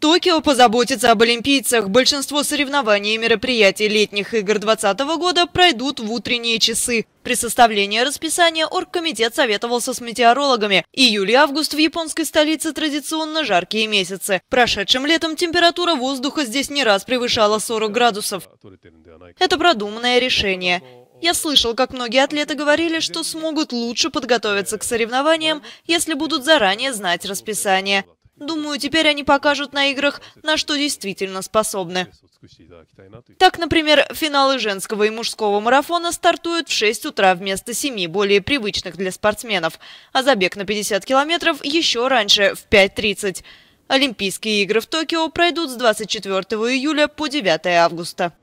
Токио позаботится об олимпийцах. Большинство соревнований и мероприятий летних игр 2020 года пройдут в утренние часы. При составлении расписания оргкомитет советовался с метеорологами. Июль и август в японской столице традиционно жаркие месяцы. Прошедшим летом температура воздуха здесь не раз превышала 40 градусов. Это продуманное решение. Я слышал, как многие атлеты говорили, что смогут лучше подготовиться к соревнованиям, если будут заранее знать расписание. Думаю, теперь они покажут на играх, на что действительно способны. Так, например, финалы женского и мужского марафона стартуют в 6 утра вместо 7, более привычных для спортсменов, а забег на 50 километров еще раньше, в 5.30. Олимпийские игры в Токио пройдут с 24 июля по 9 августа.